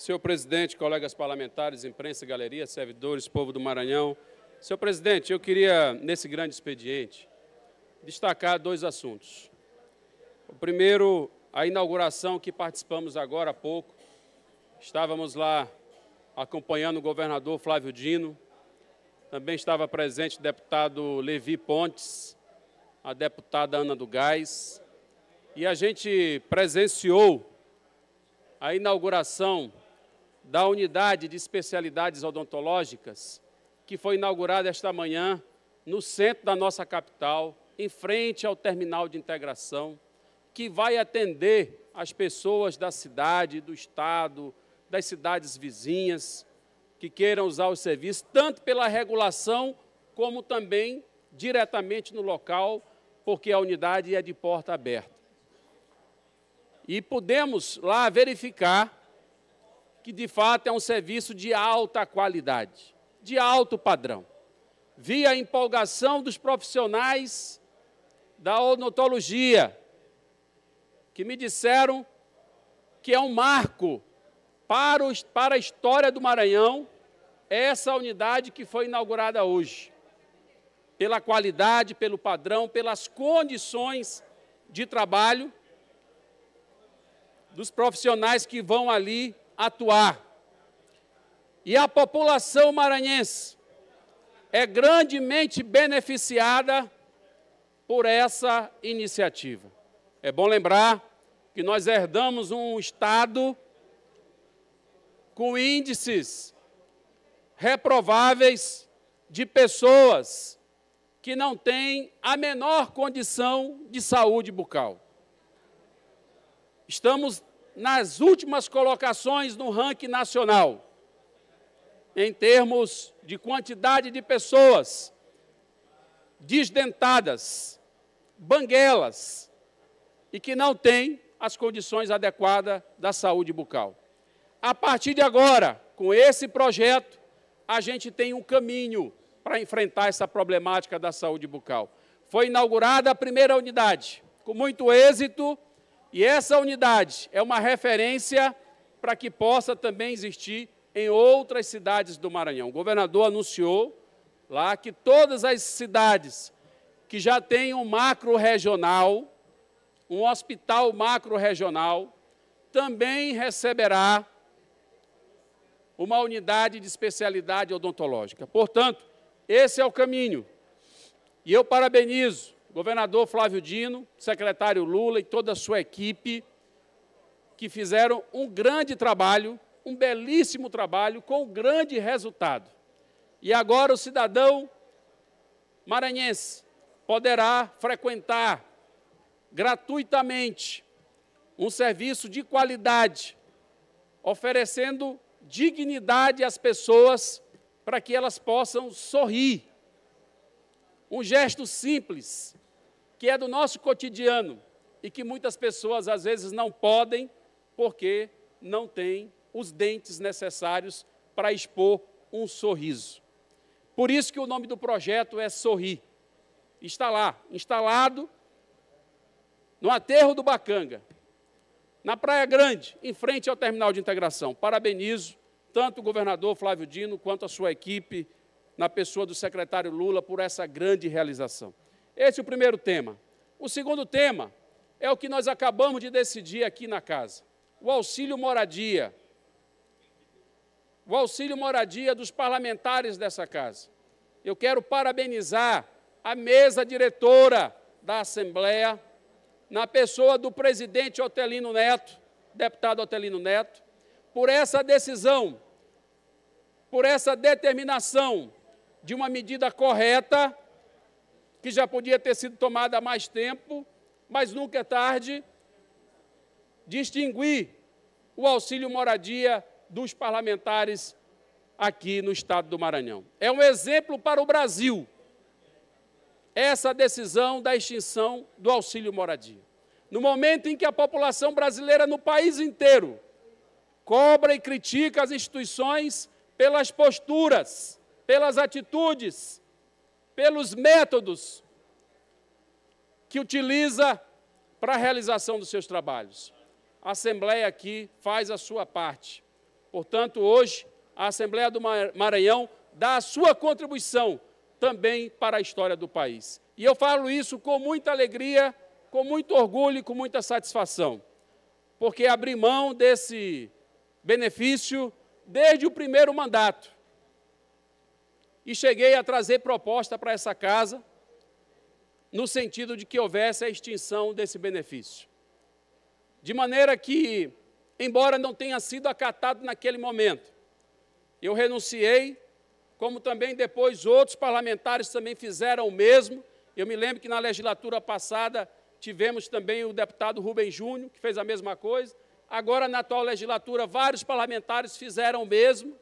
Senhor presidente, colegas parlamentares, imprensa, galeria, servidores, povo do Maranhão. Senhor presidente, eu queria, nesse grande expediente, destacar dois assuntos. O primeiro, a inauguração que participamos agora há pouco. Estávamos lá acompanhando o governador Flávio Dino, também estava presente o deputado Levi Pontes, a deputada Ana do Gás, e a gente presenciou a inauguração da unidade de especialidades odontológicas, que foi inaugurada esta manhã no centro da nossa capital, em frente ao terminal de integração, que vai atender as pessoas da cidade, do estado, das cidades vizinhas, que queiram usar o serviço, tanto pela regulação, como também diretamente no local, porque a unidade é de porta aberta. E podemos lá verificar que de fato é um serviço de alta qualidade, de alto padrão. Vi a empolgação dos profissionais da odontologia, que me disseram que é um marco para, os, para a história do Maranhão essa unidade que foi inaugurada hoje, pela qualidade, pelo padrão, pelas condições de trabalho dos profissionais que vão ali atuar. E a população maranhense é grandemente beneficiada por essa iniciativa. É bom lembrar que nós herdamos um Estado com índices reprováveis de pessoas que não têm a menor condição de saúde bucal. Estamos nas últimas colocações no ranking nacional, em termos de quantidade de pessoas desdentadas, banguelas e que não têm as condições adequadas da saúde bucal. A partir de agora, com esse projeto, a gente tem um caminho para enfrentar essa problemática da saúde bucal. Foi inaugurada a primeira unidade, com muito êxito e essa unidade é uma referência para que possa também existir em outras cidades do Maranhão. O governador anunciou lá que todas as cidades que já têm um macro regional, um hospital macro regional, também receberá uma unidade de especialidade odontológica. Portanto, esse é o caminho. E eu parabenizo governador Flávio Dino, secretário Lula e toda a sua equipe, que fizeram um grande trabalho, um belíssimo trabalho, com um grande resultado. E agora o cidadão maranhense poderá frequentar gratuitamente um serviço de qualidade, oferecendo dignidade às pessoas para que elas possam sorrir. Um gesto simples, que é do nosso cotidiano e que muitas pessoas às vezes não podem porque não têm os dentes necessários para expor um sorriso. Por isso que o nome do projeto é Sorrir. Está lá, instalado no aterro do Bacanga, na Praia Grande, em frente ao terminal de integração. Parabenizo tanto o governador Flávio Dino quanto a sua equipe, na pessoa do secretário Lula, por essa grande realização. Esse é o primeiro tema. O segundo tema é o que nós acabamos de decidir aqui na casa: o auxílio moradia. O auxílio moradia dos parlamentares dessa casa. Eu quero parabenizar a mesa diretora da Assembleia, na pessoa do presidente Otelino Neto, deputado Otelino Neto, por essa decisão, por essa determinação de uma medida correta que já podia ter sido tomada há mais tempo, mas nunca é tarde, distinguir o auxílio moradia dos parlamentares aqui no estado do Maranhão. É um exemplo para o Brasil essa decisão da extinção do auxílio moradia. No momento em que a população brasileira no país inteiro cobra e critica as instituições pelas posturas, pelas atitudes, pelos métodos que utiliza para a realização dos seus trabalhos. A Assembleia aqui faz a sua parte. Portanto, hoje, a Assembleia do Maranhão dá a sua contribuição também para a história do país. E eu falo isso com muita alegria, com muito orgulho e com muita satisfação, porque abri mão desse benefício desde o primeiro mandato e cheguei a trazer proposta para essa casa no sentido de que houvesse a extinção desse benefício. De maneira que, embora não tenha sido acatado naquele momento, eu renunciei, como também depois outros parlamentares também fizeram o mesmo. Eu me lembro que na legislatura passada tivemos também o deputado Rubem Júnior, que fez a mesma coisa. Agora, na atual legislatura, vários parlamentares fizeram o mesmo.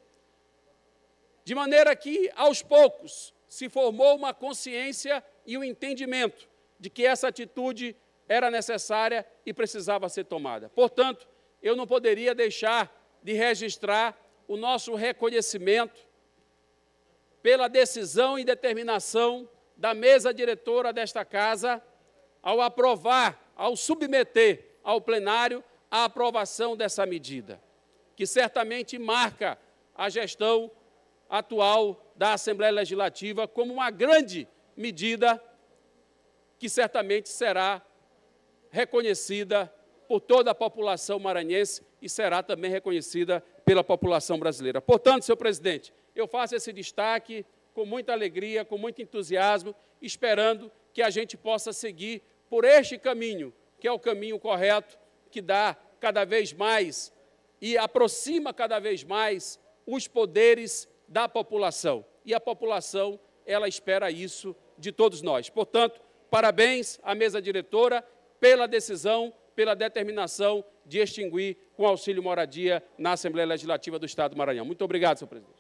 De maneira que, aos poucos, se formou uma consciência e o um entendimento de que essa atitude era necessária e precisava ser tomada. Portanto, eu não poderia deixar de registrar o nosso reconhecimento pela decisão e determinação da mesa diretora desta casa ao aprovar, ao submeter ao plenário a aprovação dessa medida, que certamente marca a gestão atual da Assembleia Legislativa como uma grande medida que certamente será reconhecida por toda a população maranhense e será também reconhecida pela população brasileira. Portanto, senhor presidente, eu faço esse destaque com muita alegria, com muito entusiasmo, esperando que a gente possa seguir por este caminho, que é o caminho correto, que dá cada vez mais e aproxima cada vez mais os poderes da população. E a população, ela espera isso de todos nós. Portanto, parabéns à mesa diretora pela decisão, pela determinação de extinguir com auxílio moradia na Assembleia Legislativa do Estado do Maranhão. Muito obrigado, senhor presidente.